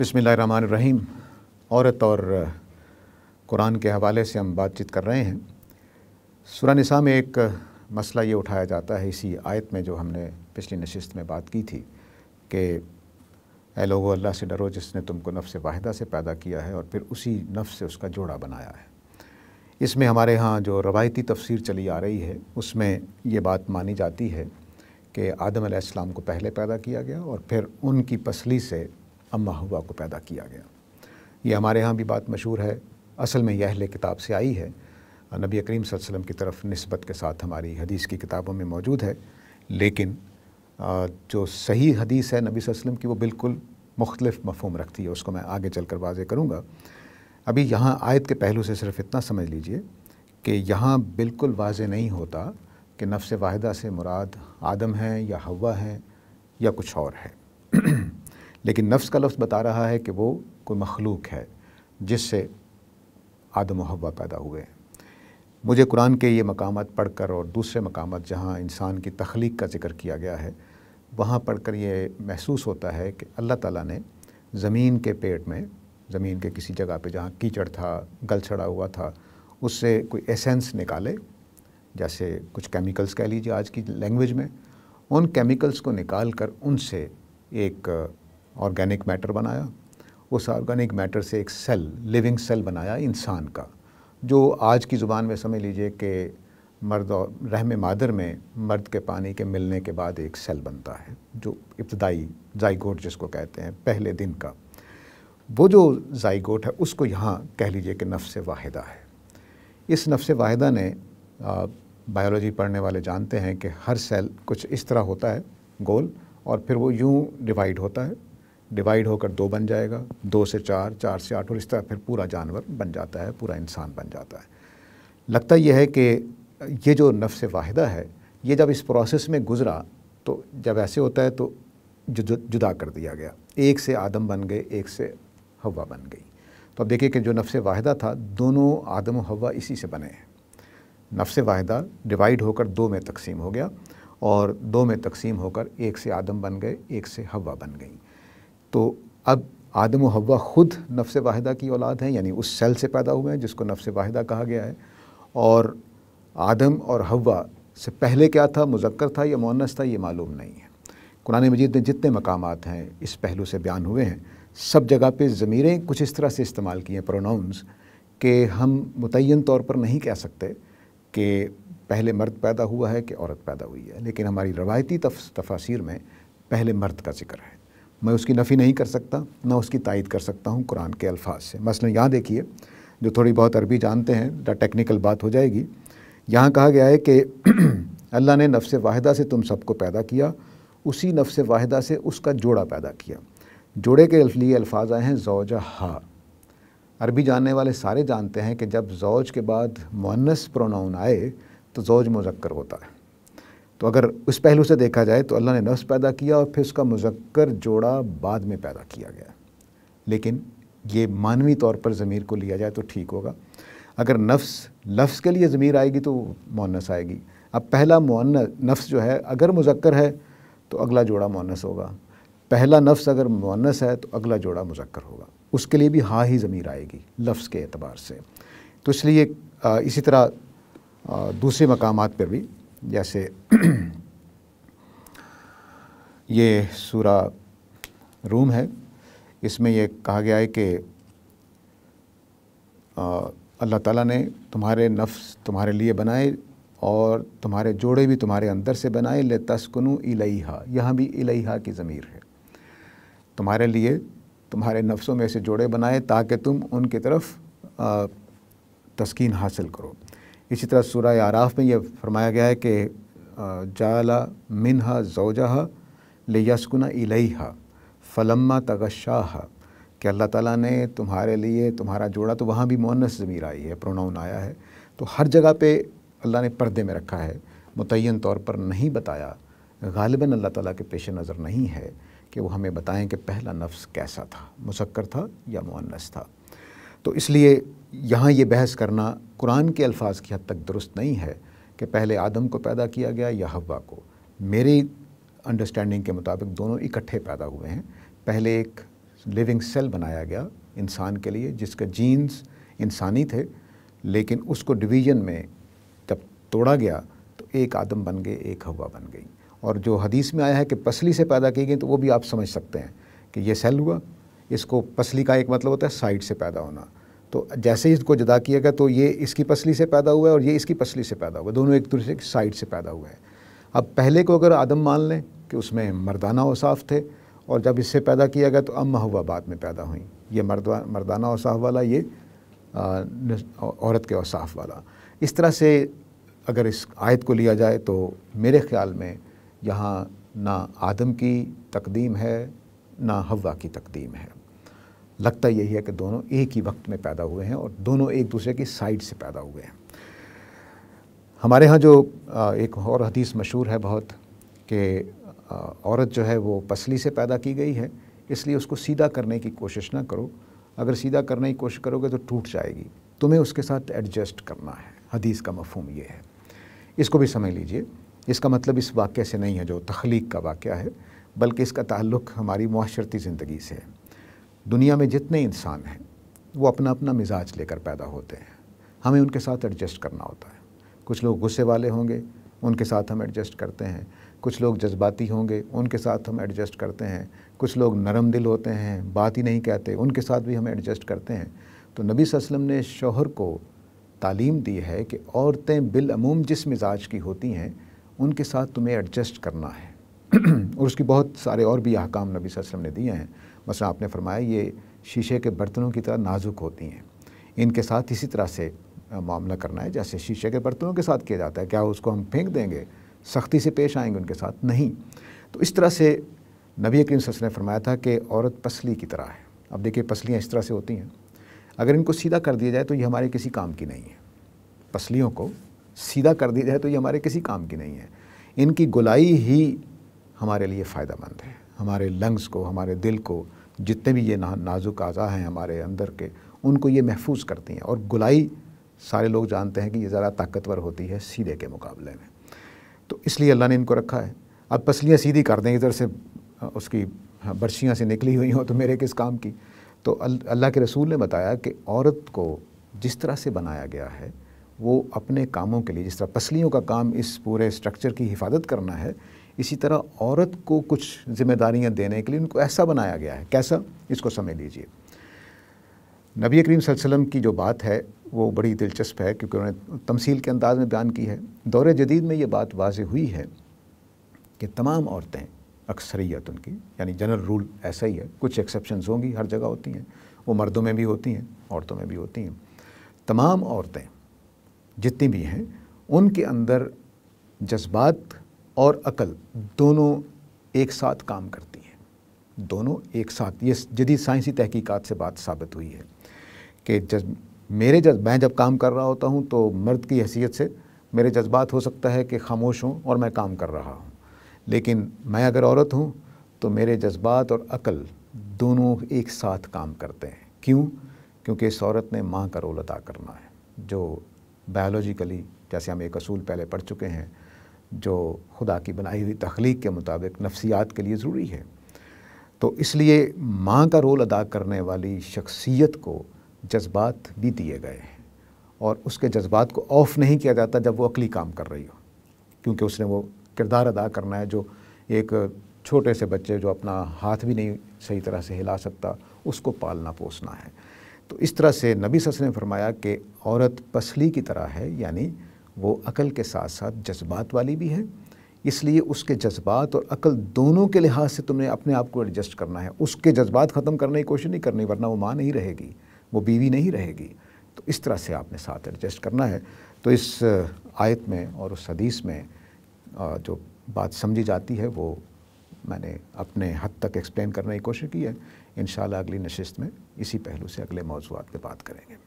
بسم اللہ الرحمن الرحیم عورت اور قرآن کے حوالے سے ہم بات چیت کر رہے ہیں سورہ نساء میں ایک مسئلہ یہ اٹھایا جاتا ہے اسی آیت میں جو ہم نے پچھلی نشست میں بات کی تھی کہ اے لوگو اللہ سے ڈرو جس نے تم کو نفس واحدہ سے پیدا کیا ہے اور پھر اسی نفس سے اس کا جوڑا بنایا ہے اس میں ہمارے ہاں جو روایتی تفسیر چلی آ رہی ہے اس میں یہ بات مانی جاتی ہے کہ آدم علیہ السلام کو پہلے پیدا کیا گیا اور پھر ان کی پسلی سے اما ہوا کو پیدا کیا گیا یہ ہمارے ہاں بھی بات مشہور ہے اصل میں یہ اہل کتاب سے آئی ہے نبی کریم صلی اللہ علیہ وسلم کی طرف نسبت کے ساتھ ہماری حدیث کی کتابوں میں موجود ہے لیکن جو صحیح حدیث ہے نبی صلی اللہ علیہ وسلم کی وہ بالکل مختلف مفہوم رکھتی ہے اس کو میں آگے چل کر واضح کروں گا ابھی یہاں آیت کے پہلو سے صرف اتنا سمجھ لیجئے کہ یہاں بالکل واضح نہیں ہوتا کہ نفس واحدہ سے مراد آدم ہیں یا ہوا ہے یا کچھ اور ہے لیکن نفس کا لفظ بتا رہا ہے کہ وہ کوئی مخلوق ہے جس سے آدم و حوا پیدا ہوئے مجھے قرآن کے یہ مقامات پڑھ کر اور دوسرے مقامات جہاں انسان کی تخلیق کا ذکر کیا گیا ہے وہاں پڑھ کر یہ محسوس ہوتا ہے کہ اللہ تعالیٰ نے زمین کے پیٹ میں زمین کے کسی جگہ پہ جہاں کیچڑ تھا چڑا ہوا تھا اس سے کوئی ایسنس نکالے جیسے کچھ کیمیکلز کہہ لیجیے آج کی لینگویج میں ان کیمیکلز کو نکال کر ان سے ایک آرگینک میٹر بنایا اس آرگینک میٹر سے ایک سیل لیونگ سیل بنایا انسان کا جو آج کی زبان میں سمجھ لیجئے کہ مرد اور رحم مادر میں مرد کے پانی کے ملنے کے بعد ایک سیل بنتا ہے جو ابتدائی زائیگوٹ جس کو کہتے ہیں پہلے دن کا وہ جو زائیگوٹ ہے اس کو یہاں کہہ لیجئے کہ نفس واحدہ ہے اس نفس واحدہ نے بایولوجی پڑھنے والے جانتے ہیں کہ ہر سیل کچھ اس طرح ہوتا ہے گول اور پھر وہ یوں ڈیوائیڈ ہوتا ہے ڈیوائیڈ ہو کر دو بن جائے گا دو سے چار چار سے آٹھ اور اس طرح پھر پورا جانور بن جاتا ہے پورا انسان بن جاتا ہے لگتا یہ ہے کہ یہ جو نفس واحدہ ہے یہ جب اس پروسیس میں گزرا تو جب ایسے ہوتا ہے تو جدا کر دیا گیا ایک سے آدم بن گئے ایک سے ہوا بن گئی تو اب دیکھیے کہ جو نفس واحدہ تھا دونوں آدم و ہوا اسی سے بنے ہیں نفس واحدہ ڈیوائیڈ ہو کر دو میں تقسیم ہو گیا اور دو میں تقسیم ہو کر ایک سے آدم بن گئے ایک سے ہوا بن گئی تو اب آدم و ہوا خود نفس واحدہ کی اولاد ہیں یعنی اس سیل سے پیدا ہوئے ہیں جس کو نفس واحدہ کہا گیا ہے اور آدم اور ہوا سے پہلے کیا تھا مذکر تھا یا مونس تھا یہ معلوم نہیں ہے قرآن مجید میں جتنے مقامات ہیں اس پہلو سے بیان ہوئے ہیں سب جگہ پہ ضمیریں کچھ اس طرح سے استعمال کی ہیں پروناؤنس کہ ہم متعین طور پر نہیں کہہ سکتے کہ پہلے مرد پیدا ہوا ہے کہ عورت پیدا ہوئی ہے لیکن ہماری روایتی تفاصیر میں پہلے مرد کا ذکر ہے میں اس کی نفی نہیں کر سکتا نہ اس کی تائید کر سکتا ہوں قرآن کے الفاظ سے مثلا یہاں دیکھیے جو تھوڑی بہت عربی جانتے ہیں دا ٹیکنیکل بات ہو جائے گی یہاں کہا گیا ہے کہ اللہ نے نفس واحدہ سے تم سب کو پیدا کیا اسی نفس واحدہ سے اس کا جوڑا پیدا کیا جوڑے کے لیے الفاظ آئے ہیں زوجہ ہا عربی جاننے والے سارے جانتے ہیں کہ جب زوج کے بعد مونس پروناؤن آئے تو زوج مذکر ہوتا ہے تو اگر اس پہلو سے دیکھا جائے تو اللہ نے نفس پیدا کیا اور پھر اس کا مذکر جوڑا بعد میں پیدا کیا گیا لیکن یہ معنوی طور پر ضمیر کو لیا جائے تو ٹھیک ہوگا اگر نفس لفظ کے لیے ضمیر آئے گی تو مونس آئے گی اب پہلا مونس نفس جو ہے اگر مذکر ہے تو اگلا جوڑا مونس ہوگا پہلا نفس اگر مونس ہے تو اگلا جوڑا مذکر ہوگا اس کے لیے بھی ہاں ہی ضمیر آئے گی لفظ کے اعتبار سے تو اس لیے اسی طرح دوسرے مقامات پر بھی جیسے یہ سورہ روم ہے اس میں یہ کہا گیا ہے کہ اللہ تعالیٰ نے تمہارے نفس تمہارے لیے بنائے اور تمہارے جوڑے بھی تمہارے اندر سے بنائے لے تسکنو الیہا یہاں بھی الہا کی ضمیر ہے تمہارے لیے تمہارے نفسوں میں سے جوڑے بنائے تاکہ تم ان کی طرف تسکین حاصل کرو اسی طرح سورہ آراف میں یہ فرمایا گیا ہے کہ جالا منہا زوجہ لیسکنا الیہا فلمہ تغشاہا کہ اللہ تعالیٰ نے تمہارے لیے تمہارا جوڑا تو وہاں بھی مونس ضمیر آئی ہے پروناؤن آیا ہے تو ہر جگہ پہ اللہ نے پردے میں رکھا ہے متعین طور پر نہیں بتایا غالباً اللہ تعالیٰ کے پیش نظر نہیں ہے کہ وہ ہمیں بتائیں کہ پہلا نفس کیسا تھا مسکر تھا یا مونس تھا تو اس لیے یہاں یہ بحث کرنا قرآن کے الفاظ کی حد تک درست نہیں ہے کہ پہلے آدم کو پیدا کیا گیا یا ہوا کو میری انڈرسٹینڈنگ کے مطابق دونوں اکٹھے پیدا ہوئے ہیں پہلے ایک لیونگ سیل بنایا گیا انسان کے لیے جس کا جینز انسانی تھے لیکن اس کو ڈویژن میں جب توڑا گیا تو ایک آدم بن گئے ایک ہوا بن گئی اور جو حدیث میں آیا ہے کہ پسلی سے پیدا کی گئی تو وہ بھی آپ سمجھ سکتے ہیں کہ یہ سیل ہوا اس کو پسلی کا ایک مطلب ہوتا ہے سائڈ سے پیدا ہونا تو جیسے ہی اس کو جدا کیا گیا تو یہ اس کی پسلی سے پیدا ہوا ہے اور یہ اس کی پسلی سے پیدا ہوا ہے دونوں ایک دوسرے کی سائڈ سے پیدا ہوا ہے اب پہلے کو اگر آدم مان لیں کہ اس میں مردانہ اوصاف تھے اور جب اس سے پیدا کیا گیا تو ام ہوا بعد میں پیدا ہوئیں یہ مرد مردانہ اوصاف والا یہ عورت کے اوصاف والا اس طرح سے اگر اس آیت کو لیا جائے تو میرے خیال میں یہاں نہ آدم کی تقدیم ہے نہ ہوا کی تقدیم ہے لگتا یہی ہے کہ دونوں ایک ہی وقت میں پیدا ہوئے ہیں اور دونوں ایک دوسرے کی سائڈ سے پیدا ہوئے ہیں ہمارے ہاں جو ایک اور حدیث مشہور ہے بہت کہ عورت جو ہے وہ پسلی سے پیدا کی گئی ہے اس لیے اس کو سیدھا کرنے کی کوشش نہ کرو اگر سیدھا کرنے کی کوشش کرو گے تو ٹوٹ جائے گی تمہیں اس کے ساتھ ایڈجسٹ کرنا ہے حدیث کا مفہوم یہ ہے اس کو بھی سمجھ لیجئے اس کا مطلب اس واقعے سے نہیں ہے جو تخلیق کا واقعہ ہے بلکہ اس کا تعلق ہماری معاشرتی زندگی سے ہے دنیا میں جتنے انسان ہیں وہ اپنا اپنا مزاج لے کر پیدا ہوتے ہیں ہمیں ان کے ساتھ ایڈجسٹ کرنا ہوتا ہے کچھ لوگ غصے والے ہوں گے ان کے ساتھ ہم ایڈجسٹ کرتے ہیں کچھ لوگ جذباتی ہوں گے ان کے ساتھ ہم ایڈجسٹ کرتے ہیں کچھ لوگ نرم دل ہوتے ہیں بات ہی نہیں کہتے ان کے ساتھ بھی ہم ایڈجسٹ کرتے ہیں تو نبی صلی اللہ علیہ وسلم نے شوہر کو تعلیم دی ہے کہ عورتیں بالعموم جس مزاج کی ہوتی ہیں ان کے ساتھ تمہیں ایڈجسٹ کرنا ہے اور اس کی بہت سارے اور بھی احکام نبی صلی اللہ علیہ وسلم نے دیے ہیں مثلا آپ نے فرمایا یہ شیشے کے برتنوں کی طرح نازک ہوتی ہیں ان کے ساتھ اسی طرح سے معاملہ کرنا ہے جیسے شیشے کے برتنوں کے ساتھ کیا جاتا ہے کیا اس کو ہم پھینک دیں گے سختی سے پیش آئیں گے ان کے ساتھ نہیں تو اس طرح سے نبی کریم صلی اللہ علیہ وسلم نے فرمایا تھا کہ عورت پسلی کی طرح ہے اب دیکھیے پسلیاں اس طرح سے ہوتی ہیں اگر ان کو سیدھا کر دیا جائے تو یہ ہمارے کسی کام کی نہیں ہے پسلیوں کو سیدھا کر دیا جائے تو یہ ہمارے کسی کام کی نہیں ہے ان کی گلائی ہی ہمارے لیے فائدہ مند ہے ہمارے لنگز کو ہمارے دل کو جتنے بھی یہ نازک آزا ہیں ہمارے اندر کے ان کو یہ محفوظ کرتی ہیں اور گلائی سارے لوگ جانتے ہیں کہ یہ ذرا طاقتور ہوتی ہے سیدھے کے مقابلے میں تو اس لیے اللہ نے ان کو رکھا ہے اب پسلیاں سیدھی کر دیں ادھر سے اس کی ہاں، برشیاں سے نکلی ہوئی ہوں تو میرے کس کام کی تو اللہ کے رسول نے بتایا کہ عورت کو جس طرح سے بنایا گیا ہے وہ اپنے کاموں کے لیے جس طرح پسلیوں کا کام اس پورے اسٹرکچر کی حفاظت کرنا ہے اسی طرح عورت کو کچھ ذمہ داریاں دینے کے لیے ان کو ایسا بنایا گیا ہے کیسا اس کو سمجھ لیجئے نبی کریم صلی اللہ علیہ وسلم کی جو بات ہے وہ بڑی دلچسپ ہے کیونکہ انہوں نے تمثیل کے انداز میں بیان کی ہے دور جدید میں یہ بات واضح ہوئی ہے کہ تمام عورتیں اکثریت ان کی یعنی جنرل رول ایسا ہی ہے کچھ ایکسیپشنز ہوں گی ہر جگہ ہوتی ہیں وہ مردوں میں بھی ہوتی ہیں عورتوں میں بھی ہوتی ہیں تمام عورتیں جتنی بھی ہیں ان کے اندر جذبات اور عقل دونوں ایک ساتھ کام کرتی ہیں دونوں ایک ساتھ یہ جدید سائنسی تحقیقات سے بات ثابت ہوئی ہے کہ جز میرے جذب میں جب کام کر رہا ہوتا ہوں تو مرد کی حیثیت سے میرے جذبات ہو سکتا ہے کہ خاموش ہوں اور میں کام کر رہا ہوں لیکن میں اگر عورت ہوں تو میرے جذبات اور عقل دونوں ایک ساتھ کام کرتے ہیں کیوں کیونکہ اس عورت نے ماں کا رول ادا کرنا ہے جو بایولوجیکلی جیسے ہم ایک اصول پہلے پڑھ چکے ہیں جو خدا کی بنائی ہوئی تخلیق کے مطابق نفسیات کے لیے ضروری ہے تو اس لیے ماں کا رول ادا کرنے والی شخصیت کو جذبات بھی دیے گئے ہیں اور اس کے جذبات کو آف نہیں کیا جاتا جب وہ عقلی کام کر رہی ہو کیونکہ اس نے وہ کردار ادا کرنا ہے جو ایک چھوٹے سے بچے جو اپنا ہاتھ بھی نہیں صحیح طرح سے ہلا سکتا اس کو پالنا پوسنا ہے تو اس طرح سے نبی صلی اللہ علیہ وسلم نے فرمایا کہ عورت پسلی کی طرح ہے یعنی وہ عقل کے ساتھ ساتھ جذبات والی بھی ہے اس لیے اس کے جذبات اور عقل دونوں کے لحاظ سے تم نے اپنے آپ کو ایڈجسٹ کرنا ہے اس کے جذبات ختم کرنے کی کوشش نہیں کرنی ورنہ وہ ماں نہیں رہے گی وہ بیوی نہیں رہے گی تو اس طرح سے آپ نے ساتھ ایڈجسٹ کرنا ہے تو اس آیت میں اور اس حدیث میں جو بات سمجھی جاتی ہے وہ میں نے اپنے حد تک ایکسپلین کرنے کی کوشش کی ہے انشاءاللہ اگلی نشست میں اسی پہلو سے اگلے موضوعات پہ بات کریں گے